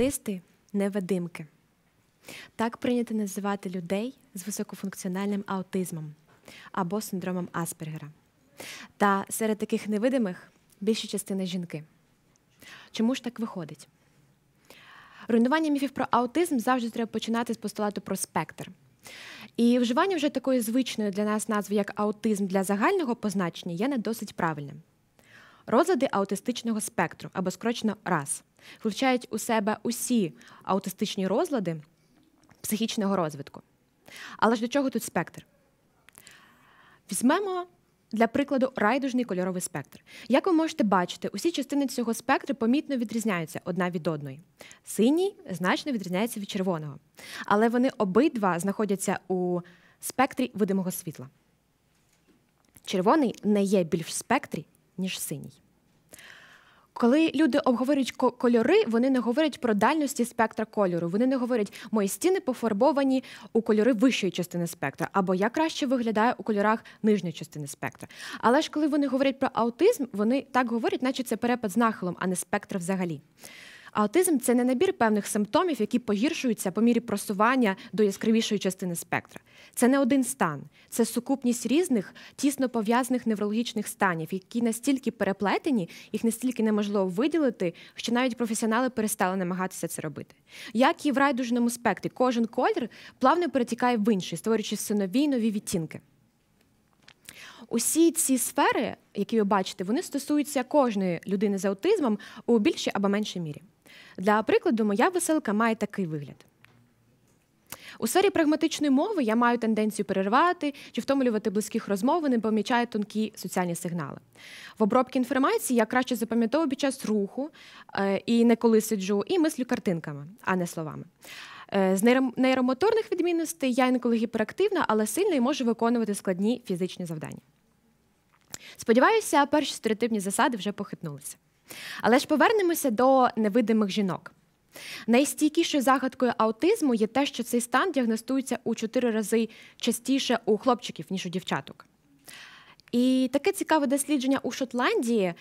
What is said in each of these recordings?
Артисти невидимки. Так прийнято називати людей з високофункціональним аутизмом або синдромом Аспергера. Та серед таких невидимих більша частина жінки. Чому ж так виходить? Руйнування міфів про аутизм завжди треба починати з постулату про спектр. І вживання вже такої звичної для нас назви, як аутизм для загального позначення, є не досить правильним. Розлади аутистичного спектру або скорочено РАС, включають у себе усі аутистичні розлади психічного розвитку. Але ж до чого тут спектр? Візьмемо. Для прикладу, райдужний кольоровий спектр. Як ви можете бачити, усі частини цього спектру помітно відрізняються одна від одної. Синій значно відрізняється від червоного. Але вони обидва знаходяться у спектрі видимого світла. Червоний не є більш в спектрі, ніж синій. Коли люди обговорюють кольори, вони не говорять про дальності спектра кольору. Вони не говорять, мої стіни пофарбовані у кольори вищої частини спектра, або я краще виглядаю у кольорах нижньої частини спектра. Але ж коли вони говорять про аутизм, вони так говорять, наче це перепад з нахилом, а не спектр взагалі аутизм це не набір певних симптомів, які погіршуються по мірі просування до яскравішої частини спектра. Це не один стан, це сукупність різних тісно пов'язаних неврологічних станів, які настільки переплетені, їх настільки неможливо виділити, що навіть професіонали перестали намагатися це робити. Як і в райдужному спектрі, кожен колір плавно перетікає в інший, створюючи все нові й нові відтінки. Усі ці сфери, які ви бачите, вони стосуються кожної людини з аутизмом у більшій або меншій мірі. Для прикладу, моя веселка має такий вигляд. У сфері прагматичної мови я маю тенденцію перервати чи втомлювати близьких розмов, не помічаю тонкі соціальні сигнали. В обробці інформації я краще запам'ятовую під час руху е, і не коли сиджу, і мислю картинками, а не словами. Е, з нейромоторних відмінностей я інколи гіперактивна, але сильно і можу виконувати складні фізичні завдання. Сподіваюся, перші стереотипні засади вже похитнулися. Але ж повернемося до невидимих жінок. Найстійкішою загадкою аутизму є те, що цей стан діагностується у 4 рази частіше у хлопчиків, ніж у дівчаток. І таке цікаве дослідження у Шотландії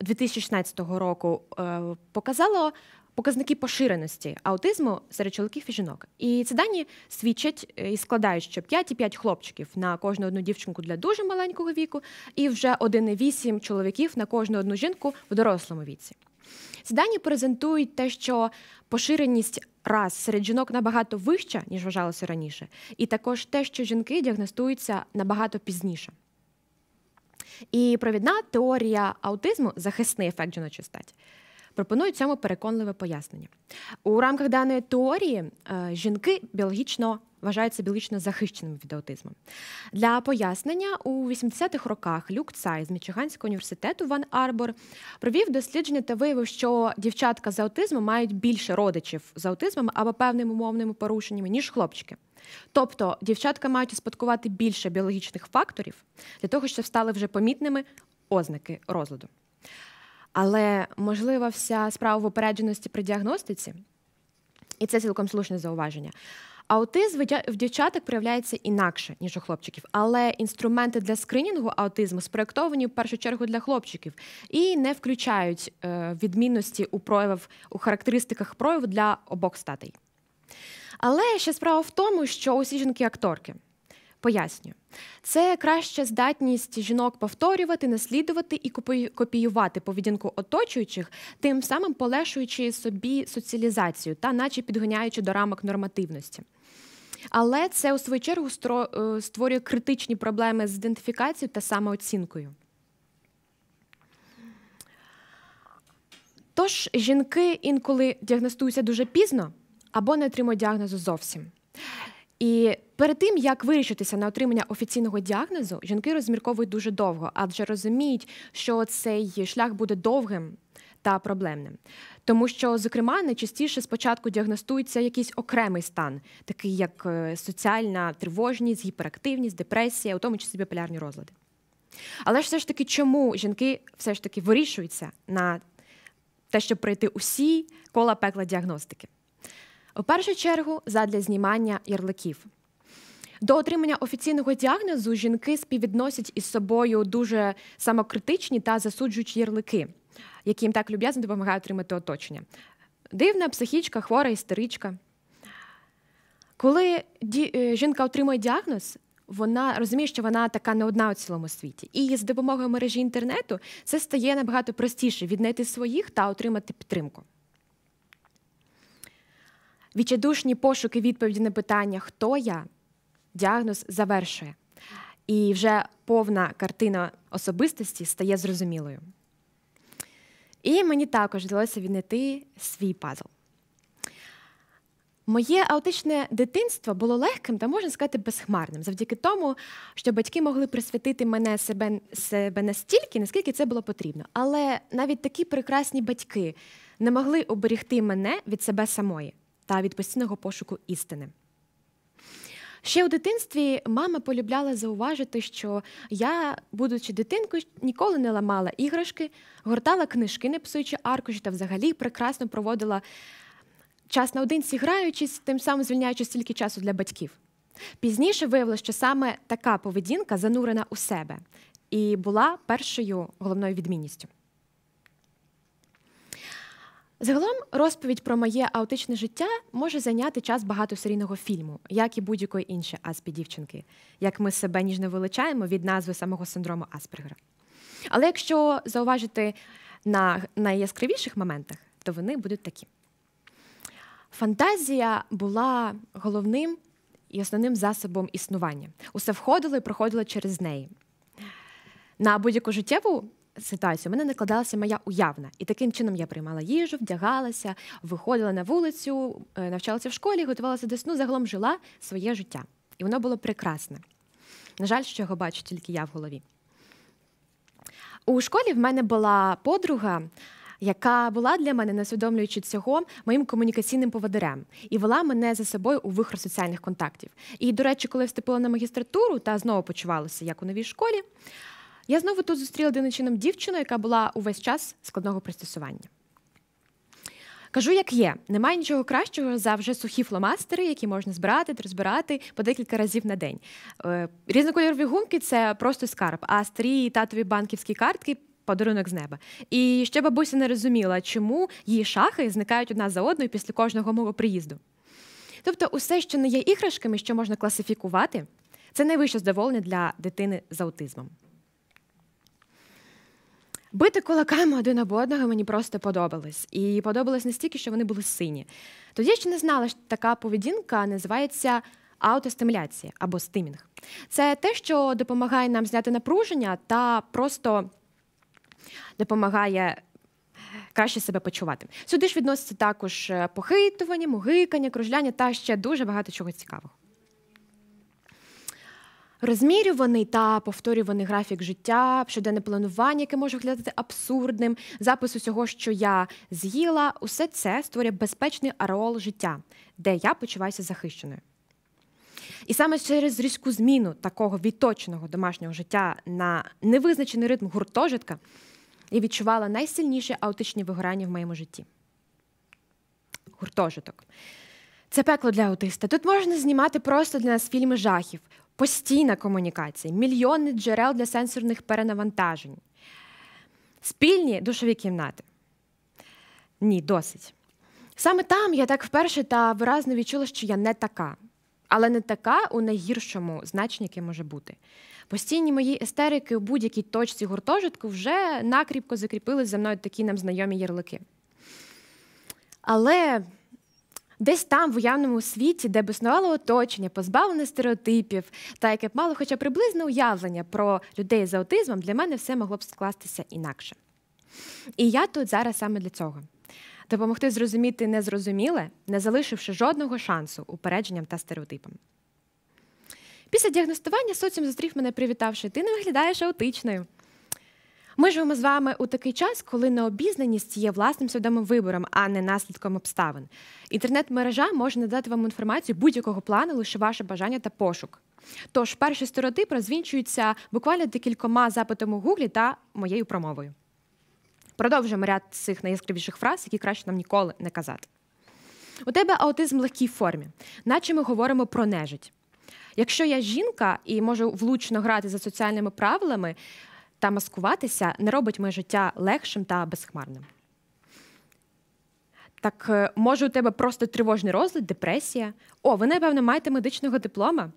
2016 року е, показало показники поширеності аутизму серед чоловіків і жінок. І ці дані свідчать е, і складають, що 5,5 хлопчиків на кожну одну дівчинку для дуже маленького віку, і вже 1,8 чоловіків на кожну одну жінку в дорослому віці. Ці дані презентують те, що поширеність рас серед жінок набагато вища, ніж вважалося раніше, і також те, що жінки діагностуються набагато пізніше. І провідна теорія аутизму захисний ефект жіночої статі пропонують цьому переконливе пояснення. У рамках даної теорії е, жінки біологічно вважаються біологічно захищеними від аутизму. Для пояснення у 80-х роках Люк Цай з Мічиганського університету Ван Арбор провів дослідження та виявив, що дівчатка з аутизмом мають більше родичів з аутизмом або певними умовними порушеннями, ніж хлопчики. Тобто дівчатка мають успадкувати більше біологічних факторів для того, щоб стали вже помітними ознаки розладу. Але можливо, вся справа в опередженості при діагностиці, і це цілком слушне зауваження. Аутизм в дівчаток проявляється інакше ніж у хлопчиків, але інструменти для скринінгу аутизму спроєктовані в першу чергу для хлопчиків і не включають е, відмінності у проявах у характеристиках прояву для обох статей. Але ще справа в тому, що усі жінки-акторки. Пояснюю, це краща здатність жінок повторювати, наслідувати і копіювати поведінку оточуючих, тим самим полегшуючи собі соціалізацію та, наче підгоняючи до рамок нормативності. Але це у свою чергу е, створює критичні проблеми з ідентифікацією та самооцінкою. Тож жінки інколи діагностуються дуже пізно або не отримують діагнозу зовсім. І перед тим як вирішитися на отримання офіційного діагнозу, жінки розмірковують дуже довго, адже розуміють, що цей шлях буде довгим. Та проблемним, тому що, зокрема, найчастіше спочатку діагностується якийсь окремий стан, такий як е, соціальна тривожність, гіперактивність, депресія, у тому числі біполярні розлади. Але ж все ж таки, чому жінки все ж таки вирішуються на те, щоб пройти усі кола пекла діагностики? У першу чергу задля знімання ярликів. До отримання офіційного діагнозу жінки співвідносять із собою дуже самокритичні та засуджуючі ярлики, які їм так люб'язно допомагають отримати оточення. Дивна психічка, хвора істеричка. Коли е, жінка отримує діагноз, вона розуміє, що вона така не одна у цілому світі. І з допомогою мережі інтернету це стає набагато простіше віднайти своїх та отримати підтримку. Відчайдушні пошуки відповіді на питання Хто я? діагноз завершує. І вже повна картина особистості стає зрозумілою. І мені також вдалося віднайти свій пазл. Моє аутичне дитинство було легким та, можна сказати, безхмарним, завдяки тому, що батьки могли присвятити мене себе себе настільки, наскільки це було потрібно. Але навіть такі прекрасні батьки не могли оберігти мене від себе самої та від постійного пошуку істини. Ще у дитинстві мама полюбляла зауважити, що я, будучи дитинкою, ніколи не ламала іграшки, гортала книжки, не псуючи аркуші та взагалі прекрасно проводила час наодинці граючись, тим самим звільняючи стільки часу для батьків. Пізніше виявилося, що саме така поведінка занурена у себе і була першою головною відмінністю. Загалом розповідь про моє аутичне життя може зайняти час багатосерійного фільму, як і будь-якої іншої аспі-дівчинки, як ми себе ніжно вилучаємо від назви самого синдрому Аспергера. Але якщо зауважити на найяскравіших моментах, то вони будуть такі. Фантазія була головним і основним засобом існування. Усе входило і проходило через неї. На будь-яку життєву ситуацію. в мене накладалася моя уявна, і таким чином я приймала їжу, вдягалася, виходила на вулицю, е, навчалася в школі, готувалася до сну, загалом жила своє життя. І воно було прекрасне. На жаль, що його бачу тільки я в голові. У школі в мене була подруга, яка була для мене, не усвідомлюючи цього, моїм комунікаційним поводирем і вела мене за собою у вихор соціальних контактів. І, до речі, коли я вступила на магістратуру та знову почувалася, як у новій школі, я знову тут зустріла дивним чином дівчину, яка була увесь час складного пристосування. Кажу, як є, немає нічого кращого за вже сухі фломастери, які можна збирати та розбирати по декілька разів на день. Е, різнокольорові гумки це просто скарб, а старі татові банківські картки. Подарунок з неба. І ще бабуся не розуміла, чому її шахи зникають одна за одною після кожного мого приїзду. Тобто, усе, що не є іграшками, що можна класифікувати, це найвище здоволення для дитини з аутизмом. Бити кулаками один або одного мені просто подобалось. І подобалось настільки, що вони були сині. Тоді я ще не знала, що така поведінка називається аутостимуляція або стимінг. Це те, що допомагає нам зняти напруження та просто допомагає. Е, краще себе почувати. Сюди ж відноситься також е, похитування, мугикання, кружляння та ще дуже багато чого цікавого. Розмірюваний та повторюваний графік життя, щоденне планування, яке може виглядати абсурдним, запис усього, що я з'їла, усе це створює безпечний ареол життя, де я почуваюся захищеною. І саме через різку зміну такого відточеного домашнього життя на невизначений ритм гуртожитка я відчувала найсильніші аутичні вигорання в моєму житті. Гуртожиток. Це пекло для аутиста. Тут можна знімати просто для нас фільми жахів постійна комунікація, мільйони джерел для сенсорних перенавантажень, спільні душові кімнати. Ні, досить. Саме там я так вперше та виразно відчула, що я не така, але не така у найгіршому значенні, яке може бути. Постійні мої естерики у будь-якій точці гуртожитку вже накріпко закріпили за мною такі нам знайомі ярлики. Але Десь там, в уявному світі, де б існувало оточення, позбавлене стереотипів, та яке б мало хоча приблизне уявлення про людей з аутизмом, для мене все могло б скластися інакше. І я тут зараз саме для цього. Допомогти зрозуміти незрозуміле, не залишивши жодного шансу упередженням та стереотипам. Після діагностування соціум зустрів мене, привітавши, ти не виглядаєш аутичною. Ми живемо з вами у такий час, коли необізнаність є власним свідомим вибором, а не наслідком обставин. Інтернет-мережа може надати вам інформацію будь-якого плану, лише ваше бажання та пошук. Тож перший стереотип розвінчується буквально декількома запитами у Гуглі та моєю промовою. Продовжуємо ряд цих найяскравіших фраз, які краще нам ніколи не казати. У тебе аутизм в легкій формі, наче ми говоримо про нежить. Якщо я жінка і можу влучно грати за соціальними правилами, та маскуватися не робить моє життя легшим та безхмарним. Так, е, може, у тебе просто тривожний розлад, депресія. О, ви, напевно, маєте медичного диплома.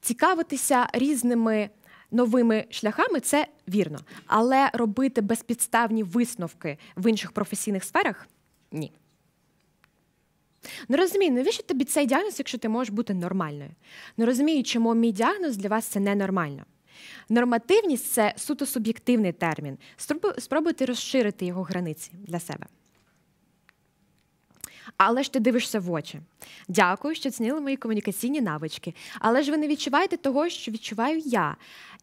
Цікавитися різними новими шляхами це вірно. Але робити безпідставні висновки в інших професійних сферах ні. Не розумію, навіщо тобі цей діагноз, якщо ти можеш бути нормальною? Не розумію, чому мій діагноз для вас це ненормально. Нормативність це суто суб'єктивний термін. Спробуйте розширити його границі для себе. Але ж ти дивишся в очі. Дякую, що цінили мої комунікаційні навички. Але ж ви не відчуваєте того, що відчуваю я,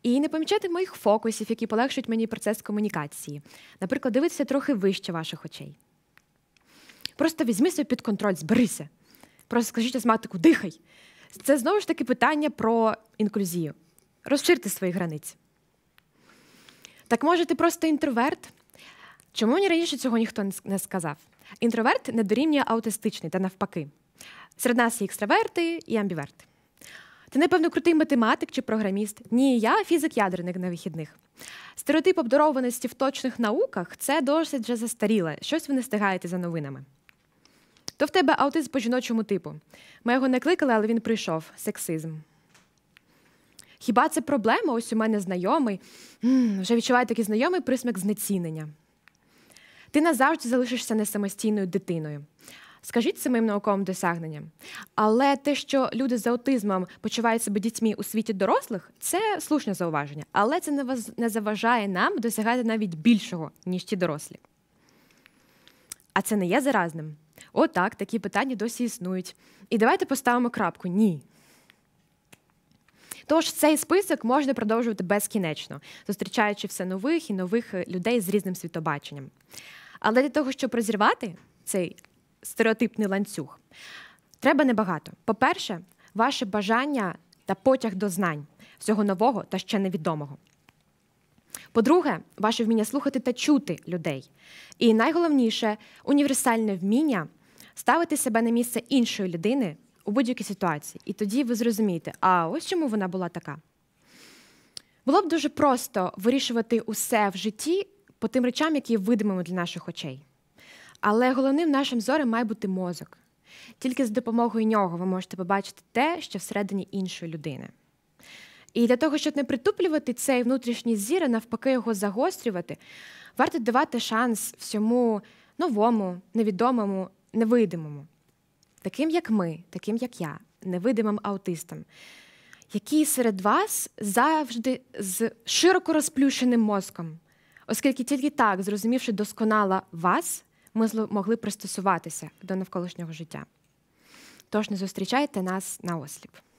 і не помічаєте моїх фокусів, які полегшують мені процес комунікації. Наприклад, дивитися трохи вище ваших очей. Просто візьми себе під контроль, зберися. Просто скажіть астматику, дихай. Це знову ж таки питання про інклюзію. Розширте свої границі. Так може, ти просто інтроверт? Чому мені раніше цього ніхто не сказав? Інтроверт не дорівнює аутистичний та навпаки. Серед нас є екстраверти і амбіверти. Ти, напевно, крутий математик чи програміст. Ні, я фізик-ядерник на вихідних. Стереотип обдарованості в точних науках це досить вже застаріле, щось ви не стигаєте за новинами. То в тебе аутизм по жіночому типу. Ми його не кликали, але він прийшов сексизм. Хіба це проблема? Ось у мене знайомий. вже відчуває такий знайомий присмак знецінення. Ти назавжди залишишся не самостійною дитиною. Скажіть це моїм науковим досягненням. Але те, що люди з аутизмом почувають себе дітьми у світі дорослих, це слушне зауваження. Але це не заважає нам досягати навіть більшого, ніж ті дорослі. А це не є заразним. так, такі питання досі існують. І давайте поставимо крапку. Ні. Тож цей список можна продовжувати безкінечно, зустрічаючи все нових і нових е, людей з різним світобаченням. Але для того, щоб розірвати цей стереотипний ланцюг, треба небагато. По-перше, ваше бажання та потяг до знань всього нового та ще невідомого. По-друге, ваше вміння слухати та чути людей. І найголовніше універсальне вміння ставити себе на місце іншої людини у будь-якій ситуації. І тоді ви зрозумієте, а ось чому вона була така. Було б дуже просто вирішувати усе в житті по тим речам, які видимими для наших очей. Але головним нашим зорем має бути мозок. Тільки з допомогою нього ви можете побачити те, що всередині іншої людини. І для того, щоб не притуплювати цей внутрішній зір, а навпаки, його загострювати, варто давати шанс всьому новому, невідомому, невидимому таким як ми, таким як я, невидимим аутистам, які серед вас завжди з широко розплющеним мозком, оскільки тільки так, зрозумівши досконало вас, ми могли пристосуватися до навколишнього життя. Тож не зустрічайте нас на осліп.